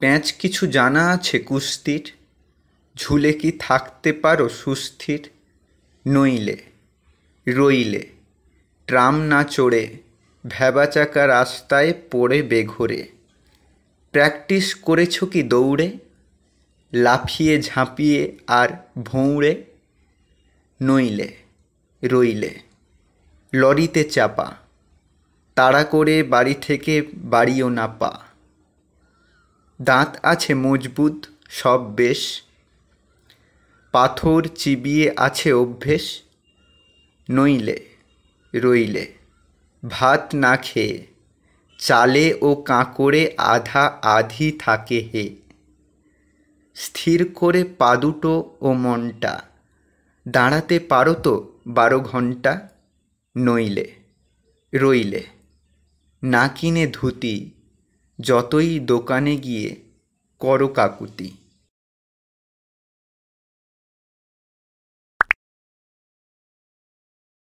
প্যাঁচ কিছু জানা আছে কুস্তির ঝুলে কি থাকতে পারো সুস্থির নইলে রইলে ট্রাম না চড়ে ভ্যাবাচাকা রাস্তায় পড়ে বেঘরে প্র্যাকটিস করেছ কি দৌড়ে লাফিয়ে ঝাঁপিয়ে আর ভৌড়ে নইলে রইলে লরিতে চাপা তাড়া করে বাড়ি থেকে বাড়িও না পা দাঁত আছে মজবুত সব বেশ পাথর চিবিয়ে আছে অভ্যেস নইলে রইলে ভাত না খেয়ে চালে ও কাঁকড়ে আধা আধি থাকে হে স্থির করে পা দুটো ও মনটা দাঁড়াতে পারো তো বারো ঘন্টা নইলে রইলে না কিনে ধুতি যতই দোকানে গিয়ে করো কাকুতি